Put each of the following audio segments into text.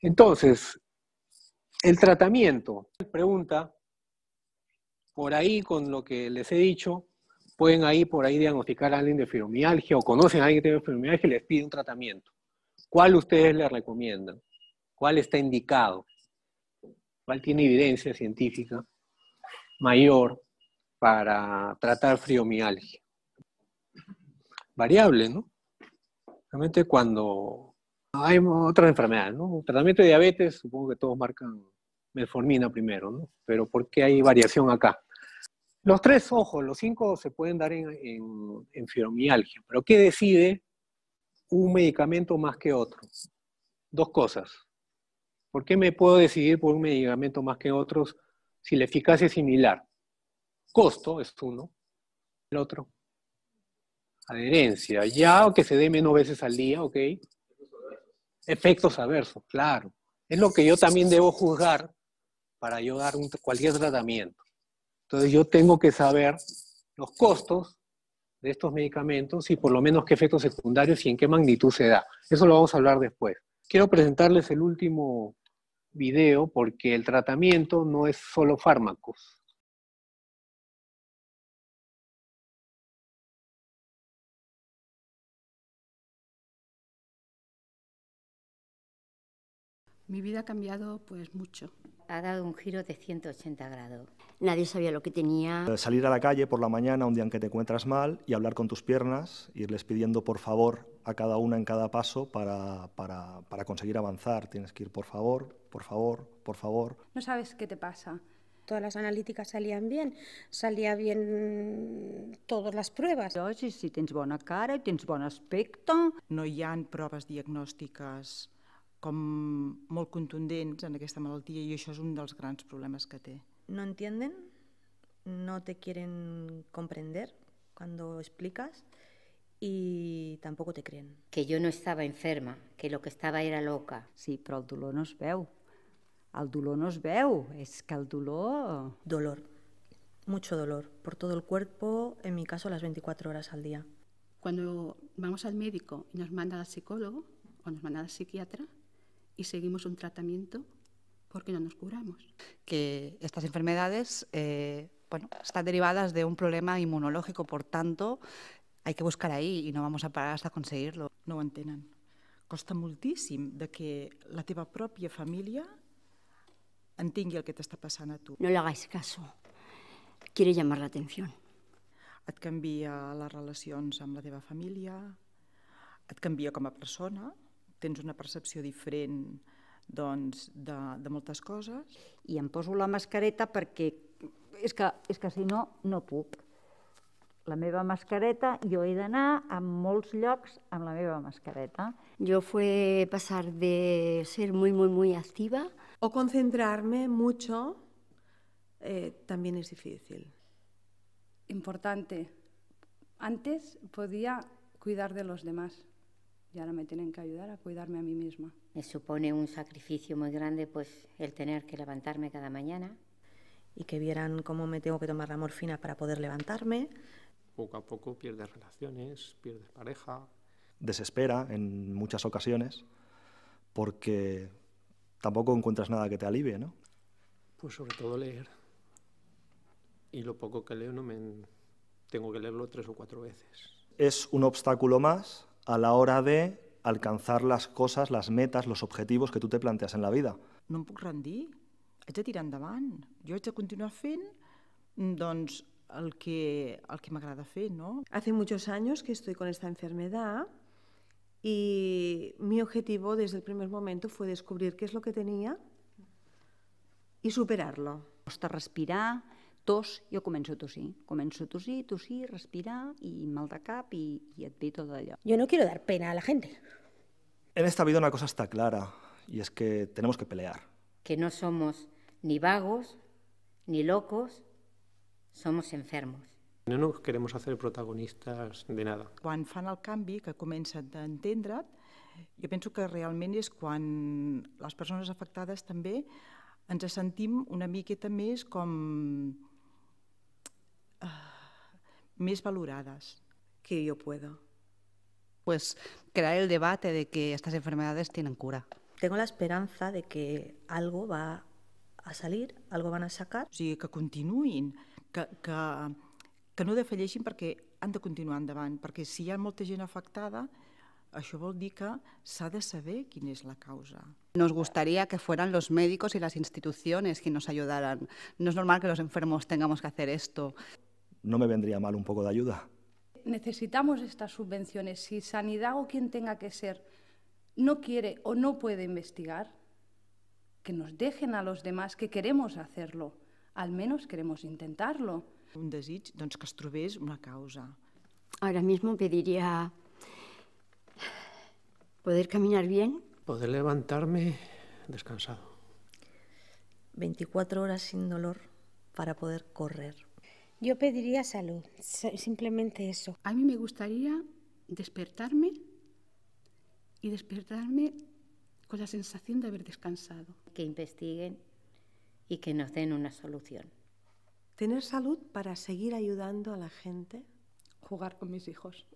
Entonces, el tratamiento. Pregunta, por ahí con lo que les he dicho, pueden ahí por ahí diagnosticar a alguien de fibromialgia o conocen a alguien que tiene fibromialgia y les pide un tratamiento. ¿Cuál ustedes le recomiendan? ¿Cuál está indicado? ¿Cuál tiene evidencia científica mayor para tratar friomialgia? Variable, ¿no? Realmente cuando hay otras enfermedades, ¿no? tratamiento de diabetes, supongo que todos marcan metformina primero, ¿no? Pero ¿por qué hay variación acá? Los tres ojos, los cinco se pueden dar en, en, fibromialgia, pero ¿qué decide un medicamento más que otro? Dos cosas. ¿Por qué me puedo decidir por un medicamento más que otros si la eficacia es similar? Costo es uno, el otro. Adherencia, ya que se dé menos veces al día, ok, Efectos adversos, claro. Es lo que yo también debo juzgar para yo dar cualquier tratamiento. Entonces yo tengo que saber los costos de estos medicamentos y por lo menos qué efectos secundarios y en qué magnitud se da. Eso lo vamos a hablar después. Quiero presentarles el último video porque el tratamiento no es solo fármacos. Mi vida ha cambiado pues mucho. Ha dado un giro de 180 grados. Nadie sabía lo que tenía. Eh, salir a la calle por la mañana un día en que te encuentras mal y hablar con tus piernas, irles pidiendo por favor a cada una en cada paso para, conseguir avanzar. Tienes que ir por favor, por favor, por favor. No sabes qué te pasa. Todas las analíticas salían bien, salía bien todas las pruebas. si tienes buena cara, tienes buen aspecto. No hay pruebas diagnósticas com molt contundents en aquesta malaltia y això és un dels grans problemes que té. No entienden, no te quieren comprender cuando explicas y tampoco te creen. Que yo no estaba enferma, que lo que estaba era loca. Sí, però el dolor no es veu. El dolor no es veu, és que el dolor... Dolor, mucho dolor, por todo el cuerpo, en mi caso las 24 horas al día. Cuando vamos al médico y nos manda al psicólogo o nos manda al psiquiatra, y seguimos un tratamiento porque no nos curamos. Que estas enfermedades eh, bueno, están derivadas de un problema inmunológico, por tanto, hay que buscar ahí y no vamos a parar hasta conseguirlo. No ho entenen. Costa moltíssim de que la teva pròpia família entengui el que t'està passant a tu. No le hagas caso. Quiere llamar la atención. Et canvia les relacions amb la teva família, et canvia com a persona, tens una percepció diferent doncs, de, de moltes coses. I em poso la mascareta perquè és que, és que si no, no puc. La meva mascareta, jo he d'anar a molts llocs amb la meva mascareta. Jo fue passar de ser muy, muy, muy activa. O concentrarme mucho eh, también es difícil. Importante. Antes podía cuidar de los demás. y ahora me tienen que ayudar a cuidarme a mí misma. Me supone un sacrificio muy grande pues el tener que levantarme cada mañana. Y que vieran cómo me tengo que tomar la morfina para poder levantarme. Poco a poco pierdes relaciones, pierdes pareja. Desespera en muchas ocasiones porque tampoco encuentras nada que te alivie, ¿no? Pues sobre todo leer. Y lo poco que leo no me tengo que leerlo tres o cuatro veces. Es un obstáculo más a la hora de alcanzar las cosas, las metas, los objetivos que tu te planteas en la vida. No em puc rendir, haig de tirar endavant. Jo haig de continuar fent mm, doncs, el que, el que m'agrada fer, no? Hace muchos años que estoy con esta enfermedad y mi objetivo desde el primer momento fue descubrir qué es lo que tenía y superarlo. Costa respirar, tos, jo començo a tossir. Començo a tossir, tossir, respirar i mal de cap i, i et ve tot allò. Jo no quiero dar pena a la gente. En esta vida una cosa está clara y es que tenemos que pelear. Que no somos ni vagos ni locos, somos enfermos. No nos queremos hacer protagonistas de nada. Quan fan el canvi, que comencen a entendre't, jo penso que realment és quan les persones afectades també ens sentim una miqueta més com més valoradas que yo puedo. Pues crear el debate de que estas enfermedades tienen cura. Tengo la esperanza de que algo va a salir, algo van a sacar. sí que continúen, que, que, que no defalleixin perquè han de continuar endavant, perquè si hi ha molta gent afectada, Eso vol dir que s'ha de saber quién es la causa. Nos gustaría que fueran los médicos y las instituciones quienes nos ayudaran. No es normal que los enfermos tengamos que hacer esto no me vendría mal un poco de ayuda. Necesitamos estas subvenciones. Si Sanidad o quien tenga que ser no quiere o no puede investigar, que nos dejen a los demás que queremos hacerlo. Al menos queremos intentarlo. Un desig doncs, que es una causa. Ahora mismo pediría poder caminar bien. Poder levantarme descansado. 24 horas sin dolor para poder correr. Yo pediría salud, simplemente eso. A mí me gustaría despertarme y despertarme con la sensación de haber descansado. Que investiguen y que nos den una solución. Tener salud para seguir ayudando a la gente. Jugar con mis hijos.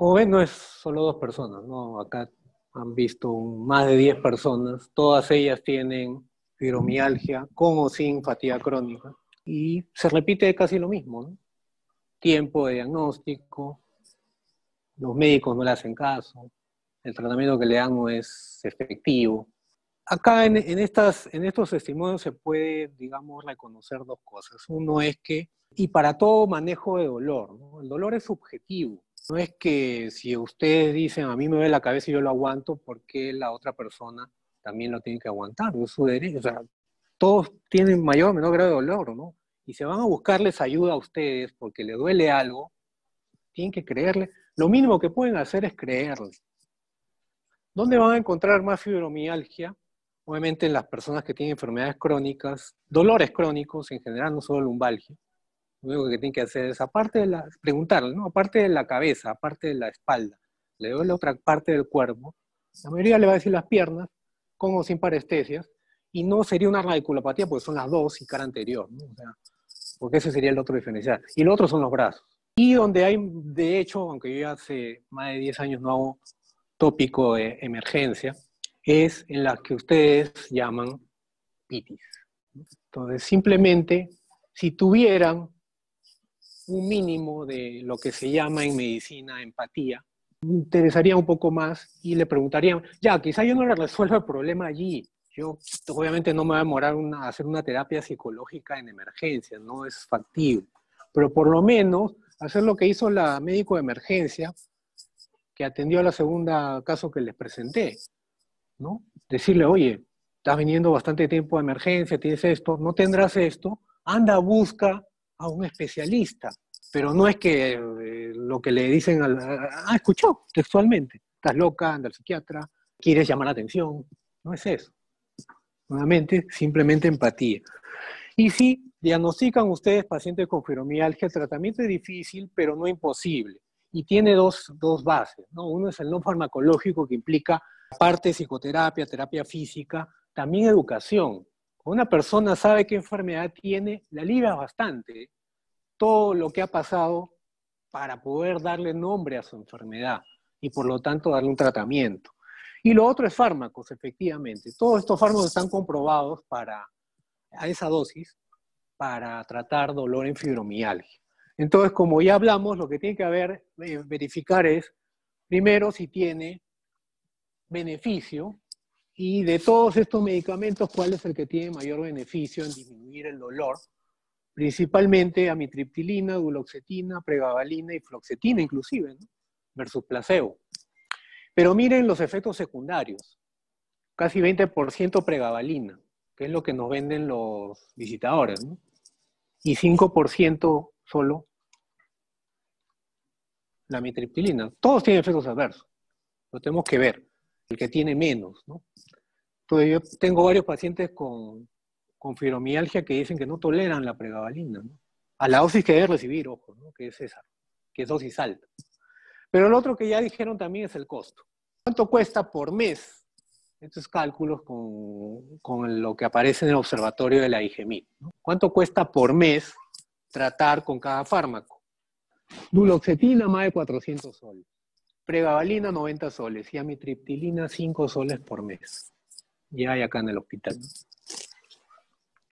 Como ven, no es solo dos personas, ¿no? Acá han visto más de 10 personas, todas ellas tienen fibromialgia con o sin fatiga crónica y se repite casi lo mismo, Tiempo de diagnóstico, los médicos no le hacen caso, el tratamiento que le dan no es efectivo. Acá en, estas, en estos testimonios se puede, digamos, reconocer dos cosas. Uno es que, y para todo manejo de dolor, el dolor es subjetivo. No es que si ustedes dicen a mí me duele la cabeza y yo lo aguanto, ¿por qué la otra persona también lo tiene que aguantar? Es su derecho. todos tienen mayor o menor grado de dolor, ¿no? Y se van a buscarles ayuda a ustedes porque le duele algo, tienen que creerle. Lo mínimo que pueden hacer es creerle. ¿Dónde van a encontrar más fibromialgia? Obviamente en las personas que tienen enfermedades crónicas, dolores crónicos en general, no solo lumbalgia lo único que tiene que hacer es, aparte de la, preguntarle, ¿no? Aparte de la cabeza, aparte de la espalda, le doy la otra parte del cuerpo. La mayoría le va a decir las piernas, con o sin parestesias, y no sería una radiculopatía porque son las dos y cara anterior, ¿no? o sea, porque ese sería el otro diferencial. Y el otro son los brazos. Y donde hay, de hecho, aunque yo hace más de 10 años no hago tópico de emergencia, es en la que ustedes llaman pitis. Entonces, simplemente, si tuvieran un mínimo de lo que se llama en medicina empatía, interesaría un poco más y le preguntaría, ya, quizá yo no le resuelva el problema allí. Yo obviamente no me va a demorar hacer una terapia psicológica en emergencia, no es factible. Pero por lo menos hacer lo que hizo la médico de emergencia que atendió a la segunda caso que les presenté, ¿no? Decirle, oye, estás viniendo bastante tiempo de emergencia, tienes esto, no tendrás esto, anda, a busca a un especialista, pero no es que eh, lo que le dicen al... Ah, escuchó textualmente, estás loca, anda al psiquiatra, quieres llamar la atención, no es eso. Nuevamente, simplemente empatía. Y si diagnostican ustedes pacientes con fibromialgia, el tratamiento es difícil, pero no imposible. Y tiene dos, dos bases. ¿no? Uno es el no farmacológico, que implica parte de psicoterapia, terapia física, también educación una persona sabe qué enfermedad tiene, la alivia bastante todo lo que ha pasado para poder darle nombre a su enfermedad y por lo tanto darle un tratamiento. Y lo otro es fármacos, efectivamente. Todos estos fármacos están comprobados para, a esa dosis para tratar dolor en fibromialgia. Entonces, como ya hablamos, lo que tiene que haber, eh, verificar es, primero, si tiene beneficio y de todos estos medicamentos, ¿cuál es el que tiene mayor beneficio en disminuir el dolor? Principalmente amitriptilina, duloxetina, pregabalina y floxetina inclusive, ¿no? versus placebo. Pero miren los efectos secundarios. Casi 20% pregabalina, que es lo que nos venden los visitadores, ¿no? Y 5% solo la mitriptilina. Todos tienen efectos adversos. Lo tenemos que ver el que tiene menos, ¿no? Entonces yo tengo varios pacientes con, con fibromialgia que dicen que no toleran la pregabalina, A la dosis que debe recibir, ojo, ¿no? Que es esa, que es dosis alta. Pero el otro que ya dijeron también es el costo. ¿Cuánto cuesta por mes? Estos cálculos con, con lo que aparece en el observatorio de la IGEMI? ¿Cuánto cuesta por mes tratar con cada fármaco? Duloxetina más de 400 soles. Pregabalina 90 soles y amitriptilina 5 soles por mes. Ya hay acá en el hospital.